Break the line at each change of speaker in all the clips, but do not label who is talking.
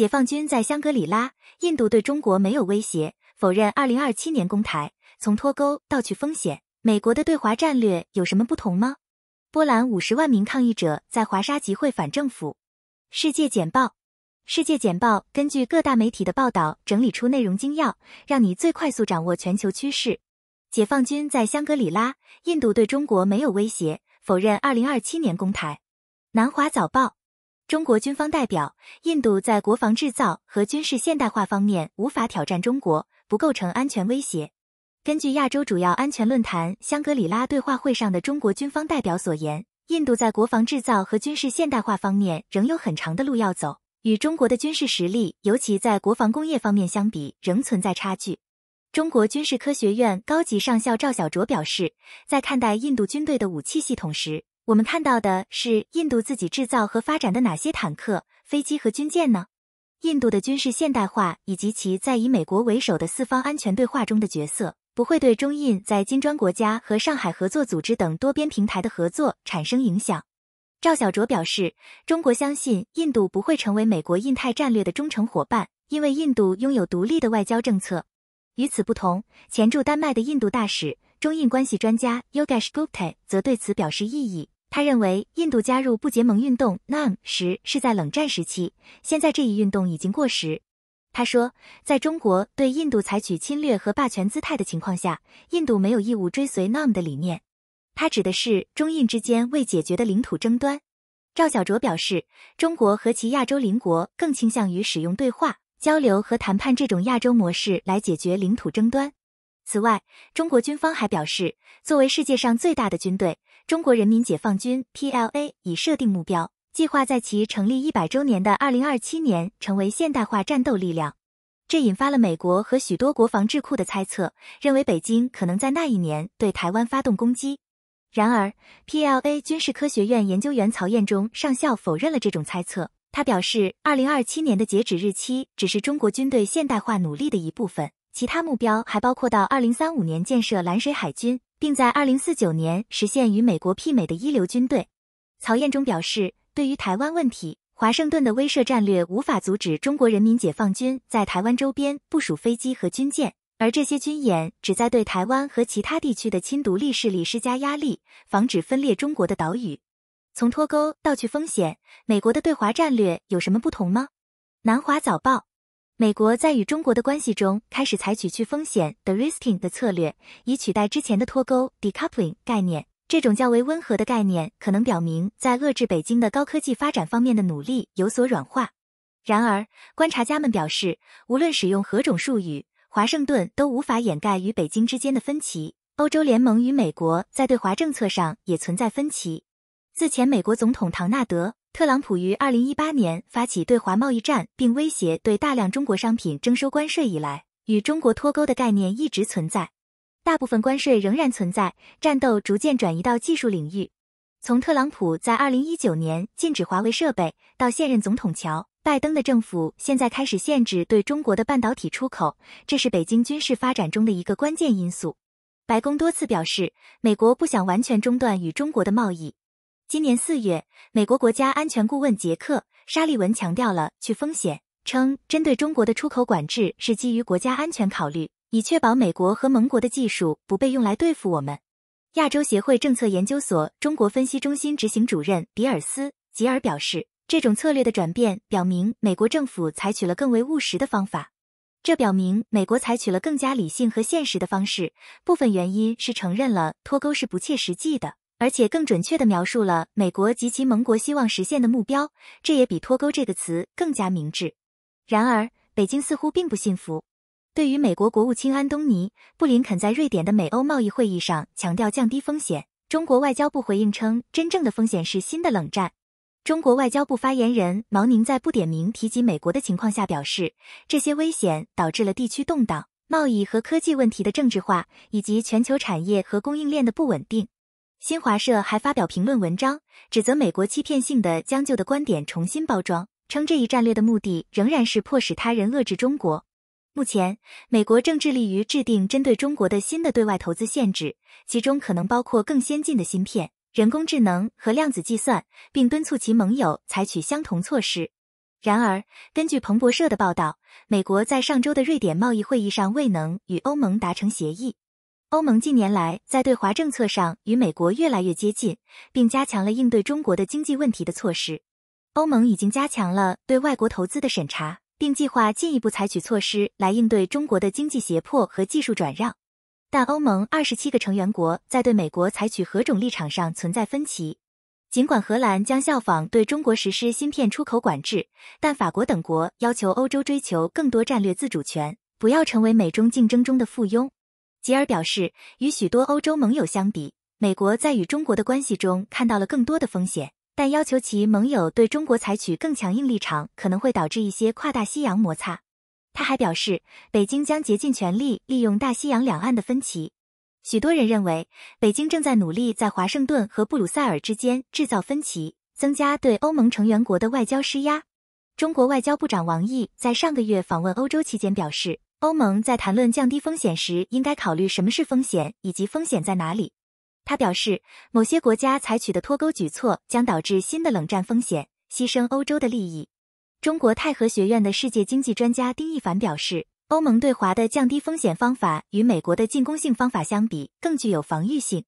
解放军在香格里拉，印度对中国没有威胁，否认二零二七年攻台，从脱钩到去风险，美国的对华战略有什么不同吗？波兰五十万名抗议者在华沙集会反政府。世界简报，世界简报根据各大媒体的报道整理出内容精要，让你最快速掌握全球趋势。解放军在香格里拉，印度对中国没有威胁，否认二零二七年攻台。南华早报。中国军方代表，印度在国防制造和军事现代化方面无法挑战中国，不构成安全威胁。根据亚洲主要安全论坛香格里拉对话会上的中国军方代表所言，印度在国防制造和军事现代化方面仍有很长的路要走，与中国的军事实力，尤其在国防工业方面相比，仍存在差距。中国军事科学院高级上校赵小卓表示，在看待印度军队的武器系统时，我们看到的是印度自己制造和发展的哪些坦克、飞机和军舰呢？印度的军事现代化以及其在以美国为首的四方安全对话中的角色，不会对中印在金砖国家和上海合作组织等多边平台的合作产生影响。赵小卓表示，中国相信印度不会成为美国印太战略的忠诚伙伴，因为印度拥有独立的外交政策。与此不同，前驻丹麦的印度大使、中印关系专家 Yogesh Gupta 则对此表示异议。他认为，印度加入不结盟运动 （NAM） 时是在冷战时期，现在这一运动已经过时。他说，在中国对印度采取侵略和霸权姿态的情况下，印度没有义务追随 NAM 的理念。他指的是中印之间未解决的领土争端。赵小卓表示，中国和其亚洲邻国更倾向于使用对话、交流和谈判这种亚洲模式来解决领土争端。此外，中国军方还表示，作为世界上最大的军队。中国人民解放军 （PLA） 已设定目标，计划在其成立一百周年的二零二七年成为现代化战斗力量。这引发了美国和许多国防智库的猜测，认为北京可能在那一年对台湾发动攻击。然而，PLA 军事科学院研究员曹彦忠上校否认了这种猜测。他表示，二零二七年的截止日期只是中国军队现代化努力的一部分，其他目标还包括到二零三五年建设蓝水海军。并在二零四九年实现与美国媲美的一流军队。曹彦忠表示，对于台湾问题，华盛顿的威慑战略无法阻止中国人民解放军在台湾周边部署飞机和军舰，而这些军演旨在对台湾和其他地区的亲独立势力施加压力，防止分裂中国的岛屿。从脱钩到去风险，美国的对华战略有什么不同吗？南华早报。美国在与中国的关系中开始采取去风险的 （risking） 的策略，以取代之前的脱钩 （decoupling） 概念。这种较为温和的概念可能表明，在遏制北京的高科技发展方面的努力有所软化。然而，观察家们表示，无论使用何种术语，华盛顿都无法掩盖与北京之间的分歧。欧洲联盟与美国在对华政策上也存在分歧。自前美国总统唐纳德。特朗普于二零一八年发起对华贸易战，并威胁对大量中国商品征收关税以来，与中国脱钩的概念一直存在，大部分关税仍然存在，战斗逐渐转移到技术领域。从特朗普在二零一九年禁止华为设备，到现任总统乔拜登的政府现在开始限制对中国的半导体出口，这是北京军事发展中的一个关键因素。白宫多次表示，美国不想完全中断与中国的贸易。今年四月，美国国家安全顾问杰克·沙利文强调了去风险，称针对中国的出口管制是基于国家安全考虑，以确保美国和盟国的技术不被用来对付我们。亚洲协会政策研究所中国分析中心执行主任比尔斯·吉尔表示，这种策略的转变表明美国政府采取了更为务实的方法，这表明美国采取了更加理性和现实的方式。部分原因是承认了脱钩是不切实际的。而且更准确地描述了美国及其盟国希望实现的目标，这也比“脱钩”这个词更加明智。然而，北京似乎并不信服。对于美国国务卿安东尼·布林肯在瑞典的美欧贸易会议上强调降低风险，中国外交部回应称：“真正的风险是新的冷战。”中国外交部发言人毛宁在不点名提及美国的情况下表示，这些危险导致了地区动荡、贸易和科技问题的政治化，以及全球产业和供应链的不稳定。新华社还发表评论文章，指责美国欺骗性的将旧的观点重新包装，称这一战略的目的仍然是迫使他人遏制中国。目前，美国正致力于制定针对中国的新的对外投资限制，其中可能包括更先进的芯片、人工智能和量子计算，并敦促其盟友采取相同措施。然而，根据彭博社的报道，美国在上周的瑞典贸易会议上未能与欧盟达成协议。欧盟近年来在对华政策上与美国越来越接近，并加强了应对中国的经济问题的措施。欧盟已经加强了对外国投资的审查，并计划进一步采取措施来应对中国的经济胁迫和技术转让。但欧盟二十七个成员国在对美国采取何种立场上存在分歧。尽管荷兰将效仿对中国实施芯片出口管制，但法国等国要求欧洲追求更多战略自主权，不要成为美中竞争中的附庸。吉尔表示，与许多欧洲盟友相比，美国在与中国的关系中看到了更多的风险，但要求其盟友对中国采取更强硬立场可能会导致一些跨大西洋摩擦。他还表示，北京将竭尽全力利用大西洋两岸的分歧。许多人认为，北京正在努力在华盛顿和布鲁塞尔之间制造分歧，增加对欧盟成员国的外交施压。中国外交部长王毅在上个月访问欧洲期间表示。欧盟在谈论降低风险时，应该考虑什么是风险以及风险在哪里。他表示，某些国家采取的脱钩举措将导致新的冷战风险，牺牲欧洲的利益。中国泰和学院的世界经济专家丁一凡表示，欧盟对华的降低风险方法与美国的进攻性方法相比更具有防御性。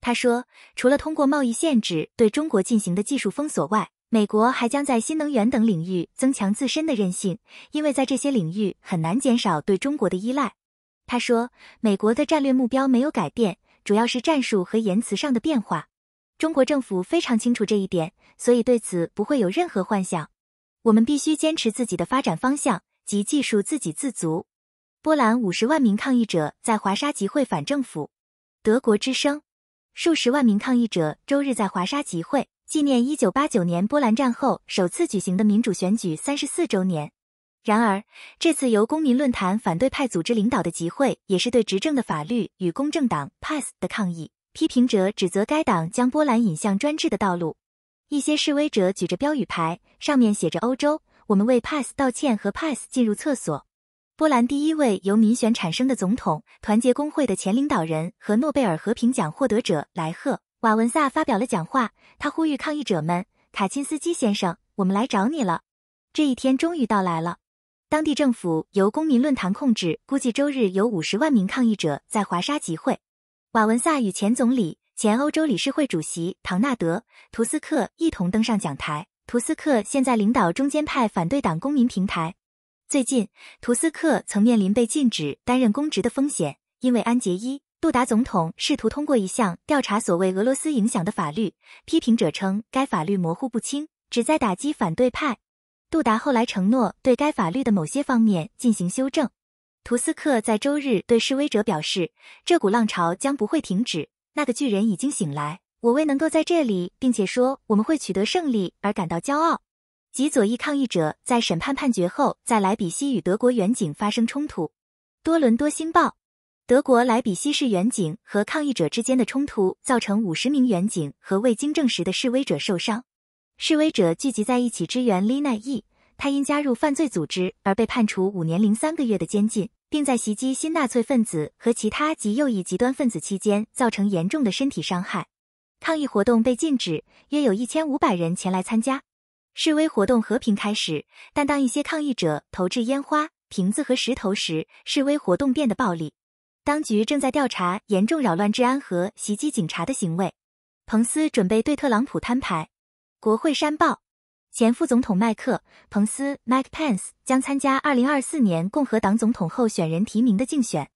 他说，除了通过贸易限制对中国进行的技术封锁外，美国还将在新能源等领域增强自身的韧性，因为在这些领域很难减少对中国的依赖。他说，美国的战略目标没有改变，主要是战术和言辞上的变化。中国政府非常清楚这一点，所以对此不会有任何幻想。我们必须坚持自己的发展方向及技术自给自足。波兰五十万名抗议者在华沙集会反政府。德国之声，数十万名抗议者周日在华沙集会。纪念一九八九年波兰战后首次举行的民主选举三十四周年。然而，这次由公民论坛反对派组织领导的集会，也是对执政的法律与公正党 （PAS） 的抗议。批评者指责该党将波兰引向专制的道路。一些示威者举着标语牌，上面写着：“欧洲，我们为 PAS 道歉和 PAS 进入厕所。”波兰第一位由民选产生的总统、团结工会的前领导人和诺贝尔和平奖获得者莱赫。瓦文萨发表了讲话，他呼吁抗议者们：“卡钦斯基先生，我们来找你了。这一天终于到来了。”当地政府由公民论坛控制，估计周日有五十万名抗议者在华沙集会。瓦文萨与前总理、前欧洲理事会主席唐纳德·图斯克一同登上讲台。图斯克现在领导中间派反对党公民平台。最近，图斯克曾面临被禁止担任公职的风险，因为安杰伊。杜达总统试图通过一项调查所谓俄罗斯影响的法律，批评者称该法律模糊不清，旨在打击反对派。杜达后来承诺对该法律的某些方面进行修正。图斯克在周日对示威者表示：“这股浪潮将不会停止，那个巨人已经醒来，我为能够在这里，并且说我们会取得胜利而感到骄傲。”极左翼抗议者在审判判决后，在莱比锡与德国远景发生冲突。多伦多新报。德国莱比锡市远警和抗议者之间的冲突造成五十名远警和未经证实的示威者受伤。示威者聚集在一起支援 Lina E，他因加入犯罪组织而被判处五年零三个月的监禁，并在袭击新纳粹分子和其他极右翼极端分子期间造成严重的身体伤害。抗议活动被禁止，约有一千五百人前来参加。示威活动和平开始，但当一些抗议者投掷烟花、瓶子和石头时，示威活动变得暴力。当局正在调查严重扰乱治安和袭击警察的行为。彭斯准备对特朗普摊牌。国会山报，前副总统麦克·彭斯 （Mike Pence） 将参加2024年共和党总统候选人提名的竞选。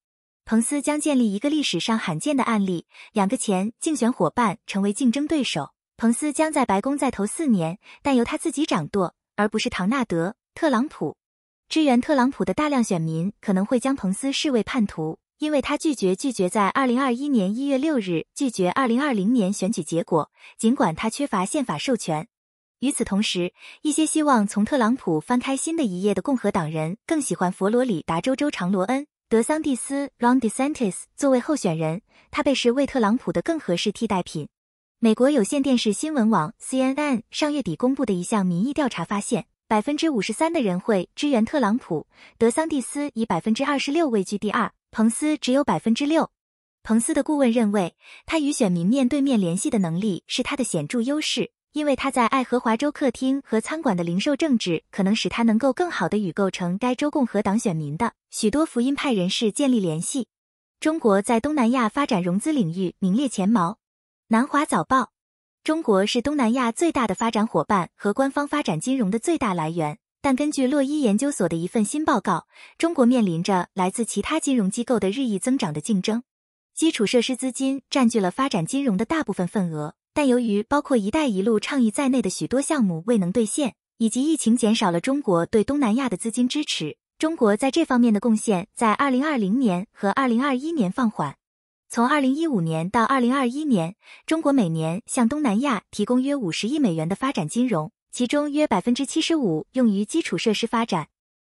彭斯将建立一个历史上罕见的案例：两个前竞选伙伴成为竞争对手。彭斯将在白宫再投四年，但由他自己掌舵，而不是唐纳德·特朗普。支援特朗普的大量选民可能会将彭斯视为叛徒。因为他拒绝拒绝在二零二一年一月六日拒绝二零二零年选举结果，尽管他缺乏宪法授权。与此同时，一些希望从特朗普翻开新的一页的共和党人更喜欢佛罗里达州州长罗恩·德桑蒂斯 （Ron DeSantis） 作为候选人，他被视为特朗普的更合适替代品。美国有线电视新闻网 （CNN） 上月底公布的一项民意调查发现，百分之五十三的人会支援特朗普，德桑蒂斯以百分之二十六位居第二。彭斯只有百分之六。彭斯的顾问认为，他与选民面对面联系的能力是他的显著优势，因为他在爱荷华州客厅和餐馆的零售政治可能使他能够更好地与构成该州共和党选民的许多福音派人士建立联系。中国在东南亚发展融资领域名列前茅。南华早报：中国是东南亚最大的发展伙伴和官方发展金融的最大来源。但根据洛伊研究所的一份新报告，中国面临着来自其他金融机构的日益增长的竞争。基础设施资金占据了发展金融的大部分份额，但由于包括“一带一路”倡议在内的许多项目未能兑现，以及疫情减少了中国对东南亚的资金支持，中国在这方面的贡献在二零二零年和二零二一年放缓。从二零一五年到二零二一年，中国每年向东南亚提供约五十亿美元的发展金融。其中约百分之七十五用于基础设施发展，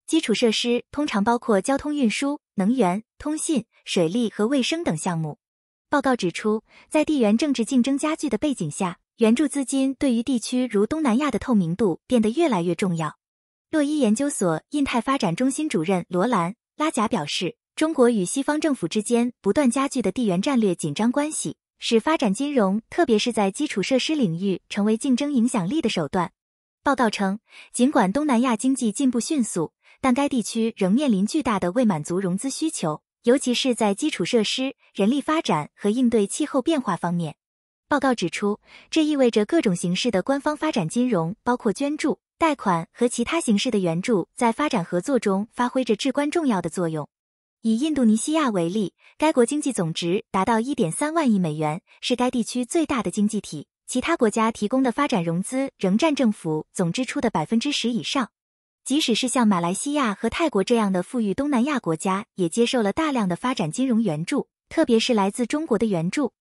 基础设施通常包括交通运输、能源、通信、水利和卫生等项目。报告指出，在地缘政治竞争加剧的背景下，援助资金对于地区如东南亚的透明度变得越来越重要。洛伊研究所印太发展中心主任罗兰·拉贾表示：“中国与西方政府之间不断加剧的地缘战略紧张关系，使发展金融，特别是在基础设施领域，成为竞争影响力的手段。”报告称，尽管东南亚经济进步迅速，但该地区仍面临巨大的未满足融资需求，尤其是在基础设施、人力发展和应对气候变化方面。报告指出，这意味着各种形式的官方发展金融，包括捐助、贷款和其他形式的援助，在发展合作中发挥着至关重要的作用。以印度尼西亚为例，该国经济总值达到一点三万亿美元，是该地区最大的经济体。其他国家提供的发展融资仍占政府总支出的百分之十以上，即使是像马来西亚和泰国这样的富裕东南亚国家，也接受了大量的发展金融援助，特别是来自中国的援助。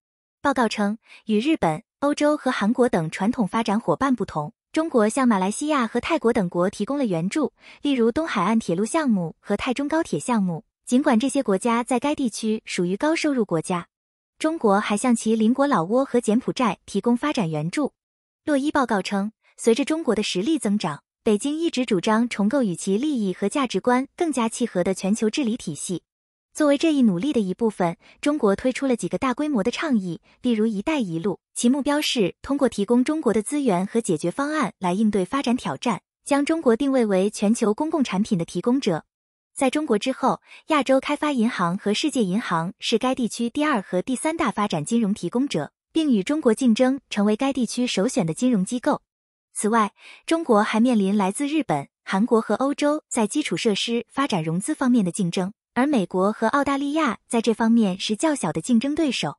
报告称，与日本、欧洲和韩国等传统发展伙伴不同，中国向马来西亚和泰国等国提供了援助，例如东海岸铁路项目和泰中高铁项目。尽管这些国家在该地区属于高收入国家。中国还向其邻国老挝和柬埔寨提供发展援助。洛伊报告称，随着中国的实力增长，北京一直主张重构与其利益和价值观更加契合的全球治理体系。作为这一努力的一部分，中国推出了几个大规模的倡议，例如“一带一路”，其目标是通过提供中国的资源和解决方案来应对发展挑战，将中国定位为全球公共产品的提供者。在中国之后，亚洲开发银行和世界银行是该地区第二和第三大发展金融提供者，并与中国竞争，成为该地区首选的金融机构。此外，中国还面临来自日本、韩国和欧洲在基础设施发展融资方面的竞争，而美国和澳大利亚在这方面是较小的竞争对手。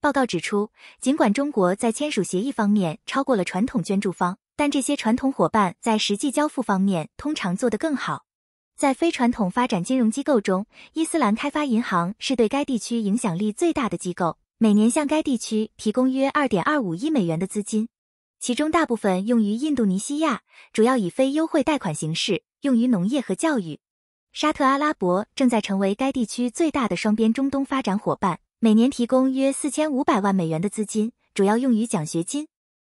报告指出，尽管中国在签署协议方面超过了传统捐助方，但这些传统伙伴在实际交付方面通常做得更好。在非传统发展金融机构中，伊斯兰开发银行是对该地区影响力最大的机构，每年向该地区提供约二点二五亿美元的资金，其中大部分用于印度尼西亚，主要以非优惠贷款形式用于农业和教育。沙特阿拉伯正在成为该地区最大的双边中东发展伙伴，每年提供约四千五百万美元的资金，主要用于奖学金。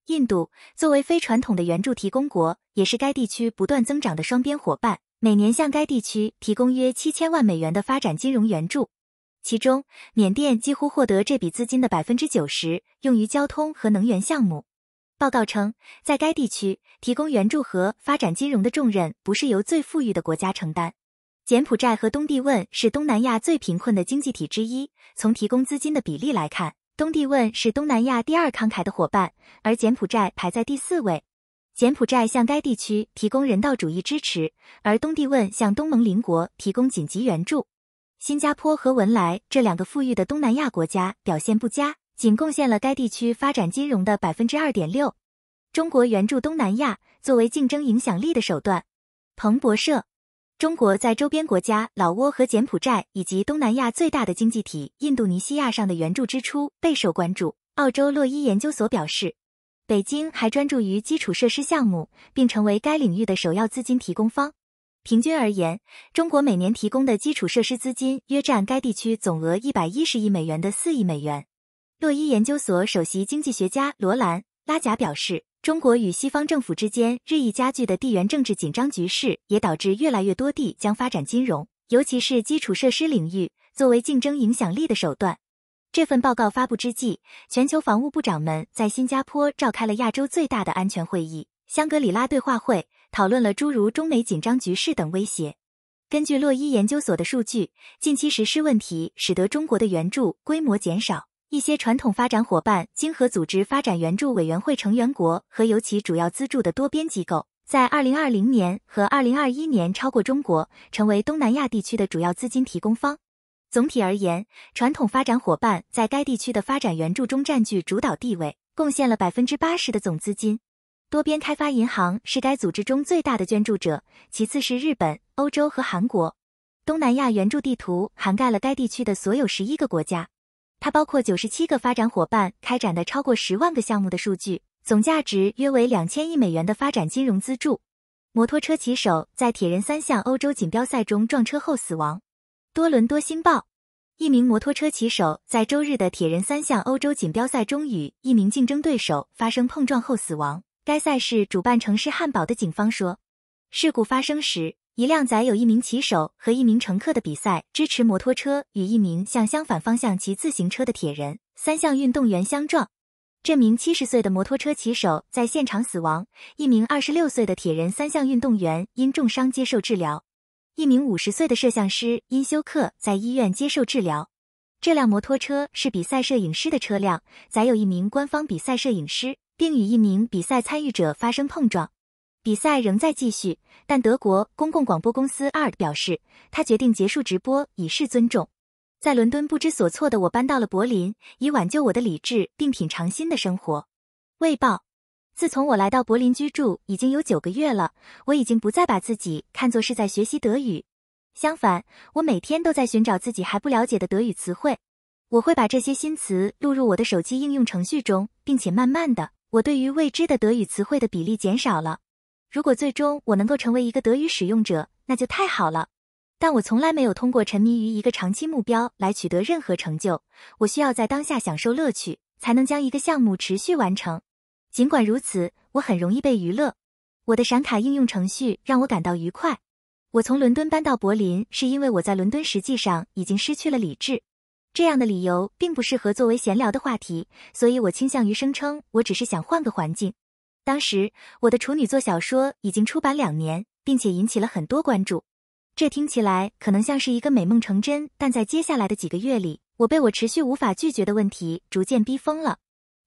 印度作为非传统的援助提供国，也是该地区不断增长的双边伙伴。每年向该地区提供约七千万美元的发展金融援助，其中缅甸几乎获得这笔资金的百分之九十，用于交通和能源项目。报告称，在该地区提供援助和发展金融的重任不是由最富裕的国家承担。柬埔寨和东帝汶是东南亚最贫困的经济体之一。从提供资金的比例来看，东帝汶是东南亚第二慷慨的伙伴，而柬埔寨排在第四位。柬埔寨向该地区提供人道主义支持，而东帝汶向东盟邻国提供紧急援助。新加坡和文莱这两个富裕的东南亚国家表现不佳，仅贡献了该地区发展金融的百分之二点六。中国援助东南亚作为竞争影响力的手段。彭博社，中国在周边国家老挝和柬埔寨以及东南亚最大的经济体印度尼西亚上的援助支出备受关注。澳洲洛伊研究所表示。北京还专注于基础设施项目，并成为该领域的首要资金提供方。平均而言，中国每年提供的基础设施资金约占该地区总额一百一十亿美元的四亿美元。洛伊研究所首席经济学家罗兰·拉贾表示，中国与西方政府之间日益加剧的地缘政治紧张局势，也导致越来越多地将发展金融，尤其是基础设施领域，作为竞争影响力的手段。这份报告发布之际，全球防务部长们在新加坡召开了亚洲最大的安全会议——香格里拉对话会，讨论了诸如中美紧张局势等威胁。根据洛伊研究所的数据，近期实施问题使得中国的援助规模减少。一些传统发展伙伴、经合组织发展援助委员会成员国和由其主要资助的多边机构，在2020年和2021年超过中国，成为东南亚地区的主要资金提供方。总体而言，传统发展伙伴在该地区的发展援助中占据主导地位，贡献了百分之八十的总资金。多边开发银行是该组织中最大的捐助者，其次是日本、欧洲和韩国。东南亚援助地图涵盖了该地区的所有十一个国家，它包括九十七个发展伙伴开展的超过十万个项目的数据，总价值约为两千亿美元的发展金融资助。摩托车骑手在铁人三项欧洲锦标赛中撞车后死亡。多伦多星报：一名摩托车骑手在周日的铁人三项欧洲锦标赛中与一名竞争对手发生碰撞后死亡。该赛事主办城市汉堡的警方说，事故发生时，一辆载有一名骑手和一名乘客的比赛支持摩托车与一名向相反方向骑自行车的铁人三项运动员相撞。这名七十岁的摩托车骑手在现场死亡，一名二十六岁的铁人三项运动员因重伤接受治疗。一名五十岁的摄像师因休克在医院接受治疗。这辆摩托车是比赛摄影师的车辆，载有一名官方比赛摄影师，并与一名比赛参与者发生碰撞。比赛仍在继续，但德国公共广播公司 a r t 表示，他决定结束直播以示尊重。在伦敦不知所措的我搬到了柏林，以挽救我的理智并品尝新的生活。卫报。自从我来到柏林居住已经有九个月了，我已经不再把自己看作是在学习德语。相反，我每天都在寻找自己还不了解的德语词汇。我会把这些新词录入我的手机应用程序中，并且慢慢的，我对于未知的德语词汇的比例减少了。如果最终我能够成为一个德语使用者，那就太好了。但我从来没有通过沉迷于一个长期目标来取得任何成就。我需要在当下享受乐趣，才能将一个项目持续完成。尽管如此，我很容易被娱乐。我的闪卡应用程序让我感到愉快。我从伦敦搬到柏林，是因为我在伦敦实际上已经失去了理智。这样的理由并不适合作为闲聊的话题，所以我倾向于声称我只是想换个环境。当时，我的处女作小说已经出版两年，并且引起了很多关注。这听起来可能像是一个美梦成真，但在接下来的几个月里，我被我持续无法拒绝的问题逐渐逼疯了。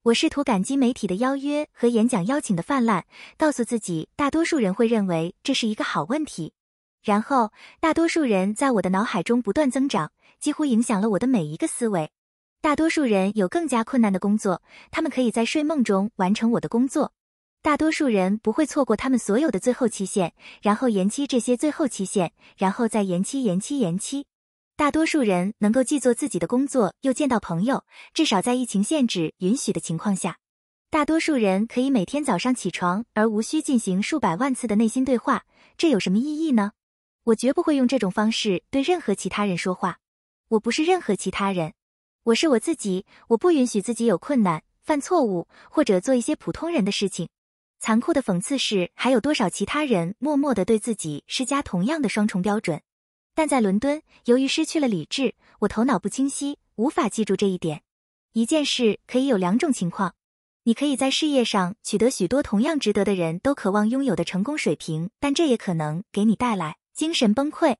我试图感激媒体的邀约和演讲邀请的泛滥，告诉自己大多数人会认为这是一个好问题。然后，大多数人在我的脑海中不断增长，几乎影响了我的每一个思维。大多数人有更加困难的工作，他们可以在睡梦中完成我的工作。大多数人不会错过他们所有的最后期限，然后延期这些最后期限，然后再延期、延期、延期。大多数人能够既做自己的工作，又见到朋友。至少在疫情限制允许的情况下，大多数人可以每天早上起床，而无需进行数百万次的内心对话。这有什么意义呢？我绝不会用这种方式对任何其他人说话。我不是任何其他人，我是我自己。我不允许自己有困难、犯错误或者做一些普通人的事情。残酷的讽刺是，还有多少其他人默默地对自己施加同样的双重标准？但在伦敦，由于失去了理智，我头脑不清晰，无法记住这一点。一件事可以有两种情况：你可以在事业上取得许多同样值得的人都渴望拥有的成功水平，但这也可能给你带来精神崩溃。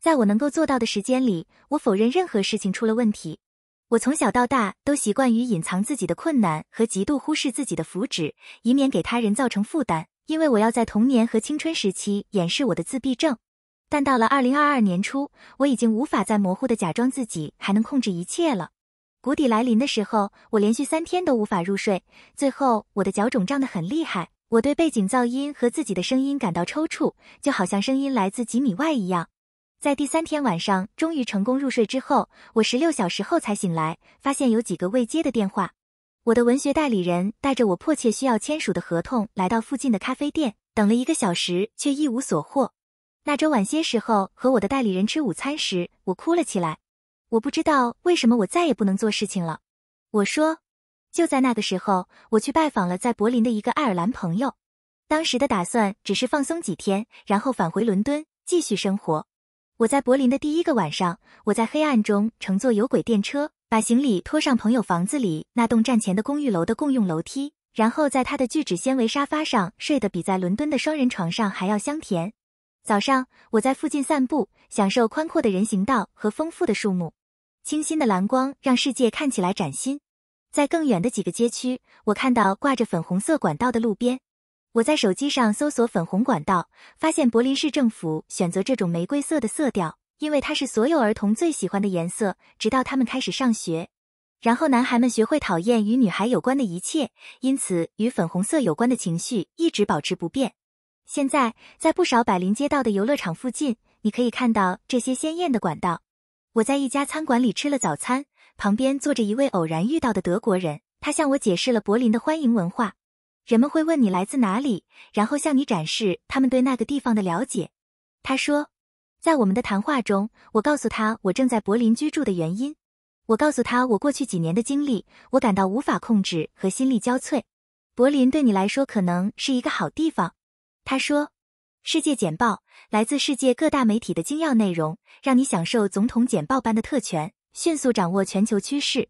在我能够做到的时间里，我否认任何事情出了问题。我从小到大都习惯于隐藏自己的困难和极度忽视自己的福祉，以免给他人造成负担，因为我要在童年和青春时期掩饰我的自闭症。但到了二零二二年初，我已经无法再模糊的假装自己还能控制一切了。谷底来临的时候，我连续三天都无法入睡，最后我的脚肿胀得很厉害。我对背景噪音和自己的声音感到抽搐，就好像声音来自几米外一样。在第三天晚上终于成功入睡之后，我十六小时后才醒来，发现有几个未接的电话。我的文学代理人带着我迫切需要签署的合同来到附近的咖啡店，等了一个小时却一无所获。那周晚些时候和我的代理人吃午餐时，我哭了起来。我不知道为什么我再也不能做事情了。我说，就在那个时候，我去拜访了在柏林的一个爱尔兰朋友。当时的打算只是放松几天，然后返回伦敦继续生活。我在柏林的第一个晚上，我在黑暗中乘坐有轨电车，把行李拖上朋友房子里那栋站前的公寓楼的共用楼梯，然后在他的聚酯纤维沙发上睡得比在伦敦的双人床上还要香甜。早上，我在附近散步，享受宽阔的人行道和丰富的树木。清新的蓝光让世界看起来崭新。在更远的几个街区，我看到挂着粉红色管道的路边。我在手机上搜索“粉红管道”，发现柏林市政府选择这种玫瑰色的色调，因为它是所有儿童最喜欢的颜色，直到他们开始上学。然后男孩们学会讨厌与女孩有关的一切，因此与粉红色有关的情绪一直保持不变。现在，在不少柏林街道的游乐场附近，你可以看到这些鲜艳的管道。我在一家餐馆里吃了早餐，旁边坐着一位偶然遇到的德国人，他向我解释了柏林的欢迎文化。人们会问你来自哪里，然后向你展示他们对那个地方的了解。他说，在我们的谈话中，我告诉他我正在柏林居住的原因。我告诉他我过去几年的经历，我感到无法控制和心力交瘁。柏林对你来说可能是一个好地方。他说：“世界简报来自世界各大媒体的精要内容，让你享受总统简报般的特权，迅速掌握全球趋势。”